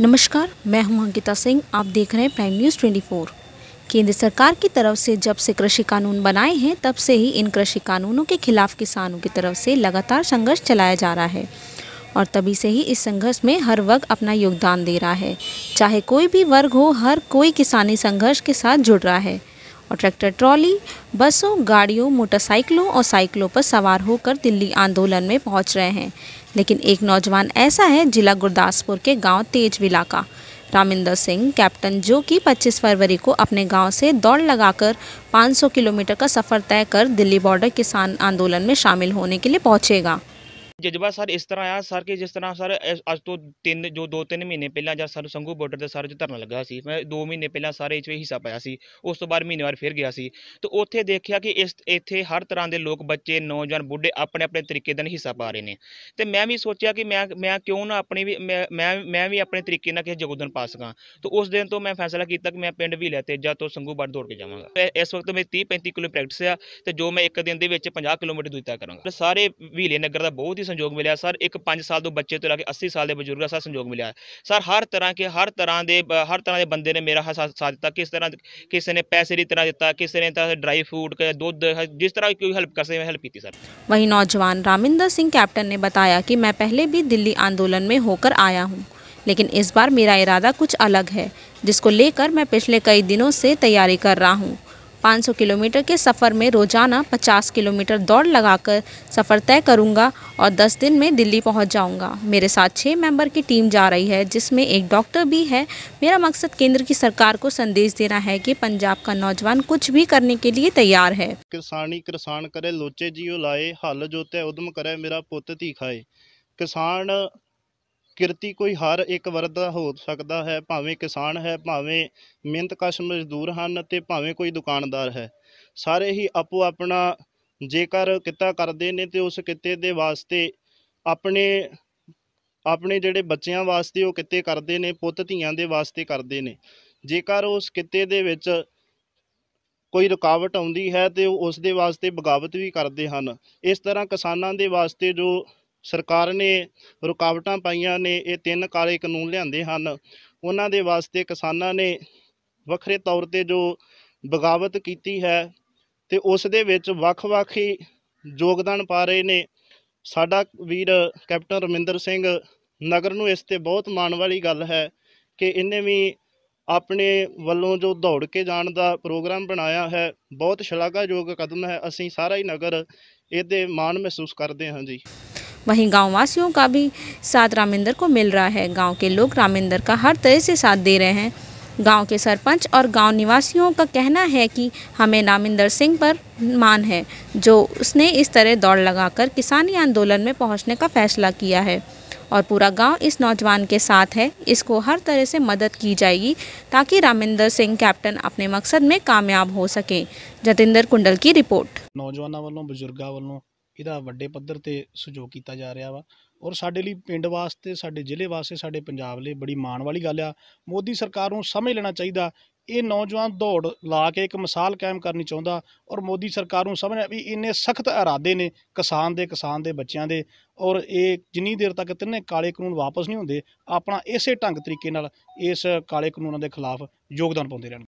नमस्कार मैं हूं अंकिता सिंह आप देख रहे हैं प्राइम न्यूज़ 24 केंद्र सरकार की तरफ से जब से कृषि कानून बनाए हैं तब से ही इन कृषि कानूनों के खिलाफ किसानों की तरफ से लगातार संघर्ष चलाया जा रहा है और तभी से ही इस संघर्ष में हर वर्ग अपना योगदान दे रहा है चाहे कोई भी वर्ग हो हर कोई किसानी संघर्ष के साथ जुड़ रहा है और ट्रैक्टर ट्रॉली बसों गाड़ियों मोटरसाइकिलों और साइकिलों पर सवार होकर दिल्ली आंदोलन में पहुंच रहे हैं लेकिन एक नौजवान ऐसा है जिला गुरदासपुर के गांव तेजविला का रामिंदर सिंह कैप्टन जो कि 25 फरवरी को अपने गांव से दौड़ लगाकर 500 किलोमीटर का सफ़र तय कर दिल्ली बॉर्डर किसान आंदोलन में शामिल होने के लिए पहुँचेगा ਜਜ਼ਬਾ ਸਰ ਇਸ ਤਰ੍ਹਾਂ ਆ ਸਰ ਕਿ ਜਿਸ ਤਰ੍ਹਾਂ ਸਰ ਅੱਜ ਤੋਂ ਤਿੰਨ ਜੋ ਦੋ ਤਿੰਨ ਮਹੀਨੇ ਪਹਿਲਾਂ ਜਦ ਸਾਨੂੰ ਸੰਘੂ ਬਾਰਡਰ ਤੇ ਸਰ ਜੋ ਧਰਨਾ ਲੱਗਾ ਸੀ ਮੈਂ 2 ਮਹੀਨੇ ਪਹਿਲਾਂ ਸਾਰੇ ਵਿੱਚ ਹਿੱਸਾ ਪਾਇਆ ਸੀ ਉਸ ਤੋਂ ਬਾਅਦ ਮਹੀਨੇ ਬਾਅਦ ਫਿਰ ਗਿਆ ਸੀ ਤੇ ਉੱਥੇ ਦੇਖਿਆ ਕਿ ਇਸ ਇੱਥੇ ਹਰ ਤਰ੍ਹਾਂ ਦੇ ਲੋਕ ਬੱਚੇ ਨੌਜਵਾਨ ਬੁੱਢੇ ਆਪਣੇ ਆਪਣੇ ਤਰੀਕੇ ਨਾਲ ਹਿੱਸਾ ਪਾ ਰਹੇ ਨੇ ਤੇ ਮੈਂ ਵੀ ਸੋਚਿਆ ਕਿ ਮੈਂ ਮੈਂ ਕਿਉਂ ਨਾ ਆਪਣੀ ਵੀ ਮੈਂ ਮੈਂ ਵੀ ਆਪਣੇ ਤਰੀਕੇ ਨਾਲ ਕਿਸੇ ਜਗੋਦਨ ਪਾ ਸਕਾਂ ਤੇ ਉਸ ਦਿਨ ਤੋਂ ਮੈਂ ਫੈਸਲਾ ਕੀਤਾ ਕਿ ਮੈਂ ਪਿੰਡ ਵੀ ਲੈ ਤੇਜਾ ਤੋਂ ਸੰਘੂ ਬਾਰ ਦੌੜ ਕੇ ਜਾਵਾਂਗਾ ਇਸ ਵਕਤ ਮੇਰੀ 30 35 ਕਿਲੋ ਪ੍ਰੈਕਟਿਸ ਆ ਤੇ ਜੋ ਮੈਂ ਇੱਕ ਦਿਨ ਦੇ ਵਿੱਚ 50 ਕਿਲੋਮੀਟਰ ਦੂਰੀ ਕਰਾਂਗਾ ਸਾਰੇ ਵੀਲੇ ਨਗਰ ਦਾ ਬਹੁਤ ਹੀ ਸੰਯੋਗ मिले सर एक पांच साल दो बच्चे तो लाके अस्सी साल के बजुर्ग ਬਜ਼ੁਰਗ ਦਾ ਸਰ ਸੰਯੋਗ ਮਿਲਿਆ ਸਰ ਹਰ ਤਰ੍ਹਾਂ ਕੇ ਹਰ ਤਰ੍ਹਾਂ ਦੇ ਹਰ ਤਰ੍ਹਾਂ ਦੇ ਬੰਦੇ ਨੇ ਮੇਰਾ ਸਾਥ ਦਿੱਤਾ ਕਿਸ ਤਰ੍ਹਾਂ ਕਿਸੇ ਨੇ पैसे की तरह दिता किसी ने ड्राई फ्रूट दूध जिस तरह कोई हेल्प कर सकते हेल्प की सर वही नौजवान रामिंदर सिंह कैप्टन ने बताया कि मैं पहले भी दिल्ली आंदोलन में होकर आया हूँ लेकिन इस बार मेरा इरादा कुछ अलग है जिसको लेकर मैं पिछले कई दिनों से तैयारी कर रहा हूँ 500 किलोमीटर के सफ़र में रोज़ाना 50 किलोमीटर दौड़ लगाकर सफ़र तय करूंगा और 10 दिन में दिल्ली पहुंच जाऊंगा। मेरे साथ छः मेंबर की टीम जा रही है जिसमें एक डॉक्टर भी है मेरा मकसद केंद्र की सरकार को संदेश देना है कि पंजाब का नौजवान कुछ भी करने के लिए तैयार है किसानी किसान करे लोचे जियो लाए हल जोते उदम करे मेरा पुत ती खाए किसान ਕਿਰਤੀ ਕੋਈ ਹਰ ਇੱਕ ਵਰਗ ਦਾ ਹੋ ਸਕਦਾ ਹੈ ਭਾਵੇਂ ਕਿਸਾਨ ਹੈ ਭਾਵੇਂ ਮਿਹਨਤਕਸ਼ ਮਜ਼ਦੂਰ ਹਨ ਤੇ ਭਾਵੇਂ ਕੋਈ ਦੁਕਾਨਦਾਰ ਹੈ ਸਾਰੇ ਹੀ ਆਪੋ ਆਪਣਾ ਜੇਕਰ ਕਿੱਤਾ ਕਰਦੇ ਨੇ ਤੇ ਉਸ ਕਿੱਤੇ ਦੇ ਵਾਸਤੇ ਆਪਣੇ ਆਪਣੇ ਜਿਹੜੇ ਬੱਚਿਆਂ ਵਾਸਤੇ ਉਹ ਕਿੱਤੇ ਕਰਦੇ ਨੇ ਪੁੱਤ ਧੀਆਂ ਦੇ ਵਾਸਤੇ ਕਰਦੇ ਨੇ ਜੇਕਰ ਉਸ ਕਿੱਤੇ ਦੇ ਵਿੱਚ ਕੋਈ ਰੁਕਾਵਟ ਆਉਂਦੀ ਹੈ ਤੇ ਉਹ ਉਸ ਦੇ ਵਾਸਤੇ ਬਗਾਵਤ ਵੀ ਕਰਦੇ ਹਨ ਇਸ ਤਰ੍ਹਾਂ ਕਿਸਾਨਾਂ ਦੇ ਵਾਸਤੇ ਜੋ ਸਰਕਾਰ ਨੇ ਰੁਕਾਵਟਾਂ ਪਾਈਆਂ ਨੇ ਇਹ ਤਿੰਨ ਕਾਲੇ ਕਾਨੂੰਨ ਲਿਆਂਦੇ ਹਨ ਉਹਨਾਂ ਦੇ ਵਾਸਤੇ ਕਿਸਾਨਾਂ ਨੇ ਵੱਖਰੇ ਤੌਰ ਤੇ ਜੋ ਬਗਾਵਤ ਕੀਤੀ ਹੈ ਤੇ ਉਸ ਦੇ ਵਿੱਚ ਵੱਖ-ਵੱਖ ਹੀ ਯੋਗਦਾਨ ਪਾ ਰਹੇ ਨੇ ਸਾਡਾ ਵੀਰ ਕੈਪਟਨ ਰਮਿੰਦਰ ਸਿੰਘ ਨਗਰ ਨੂੰ ਇਸ ਤੇ ਬਹੁਤ ਮਾਣ ਵਾਲੀ ਗੱਲ ਹੈ ਕਿ ਇਹਨੇ ਵੀ ਆਪਣੇ ਵੱਲੋਂ ਜੋ ਦੌੜ ਕੇ ਜਾਣ ਦਾ ਪ੍ਰੋਗਰਾਮ ਬਣਾਇਆ ਹੈ ਬਹੁਤ ਸ਼ਲਾਘਾਯੋਗ ਕਦਮ ਹੈ ਅਸੀਂ ਸਾਰਾ ਹੀ ਨਗਰ ਇਹਦੇ ਮਾਣ ਮਹਿਸੂਸ ਕਰਦੇ ਹਾਂ ਜੀ वहीं गाँव वासियों का भी साथ रामेंद्र को मिल रहा है गाँव के लोग रामेंद्र का हर तरह से साथ दे रहे हैं गांव के सरपंच और गांव निवासियों का कहना है कि हमें नामिंदर सिंह पर मान है जो उसने इस तरह दौड़ लगाकर किसानी आंदोलन में पहुंचने का फैसला किया है और पूरा गांव इस नौजवान के साथ है इसको हर तरह से मदद की जाएगी ताकि रामिंदर सिंह कैप्टन अपने मकसद में कामयाब हो सके जतेंद्र कुंडल की रिपोर्ट नौजवानों वालों बुजुर्गों वालों ਇਹਦਾ ਵੱਡੇ ਪੱਧਰ ਤੇ ਸਹਿਯੋਗ ਕੀਤਾ ਜਾ ਰਿਹਾ ਵਾ ਔਰ ਸਾਡੇ ਲਈ ਪਿੰਡ ਵਾਸਤੇ ਸਾਡੇ ਜ਼ਿਲ੍ਹੇ ਵਾਸਤੇ ਸਾਡੇ ਪੰਜਾਬ ਲਈ ਬੜੀ ਮਾਣ ਵਾਲੀ ਗੱਲ ਆ ਮੋਦੀ ਸਰਕਾਰ ਨੂੰ ਸਮਝ ਲੈਣਾ ਚਾਹੀਦਾ ਇਹ ਨੌਜਵਾਨ ਦੌੜ ਲਾ ਕੇ ਇੱਕ ਮਿਸਾਲ ਕਾਇਮ ਕਰਨੀ ਚਾਹੁੰਦਾ ਔਰ ਮੋਦੀ ਸਰਕਾਰ ਨੂੰ ਸਮਝਣਾ ਵੀ ਇੰਨੇ ਸਖਤ ਇਰਾਦੇ ਨੇ ਕਿਸਾਨ ਦੇ ਕਿਸਾਨ ਦੇ ਬੱਚਿਆਂ ਦੇ ਔਰ ਇਹ ਜਿੰਨੀ ਦੇਰ ਤੱਕ ਤਿੰਨੇ ਕਾਲੇ ਕਾਨੂੰਨ ਵਾਪਸ ਨਹੀਂ ਹੁੰਦੇ ਆਪਣਾ ਇਸੇ ਢੰਗ ਤਰੀਕੇ ਨਾਲ ਇਸ ਕਾਲੇ ਕਾਨੂੰਨਾਂ ਦੇ ਖਿਲਾਫ ਯੋਗਦਾਨ ਪਾਉਂਦੇ ਰਹਿਣ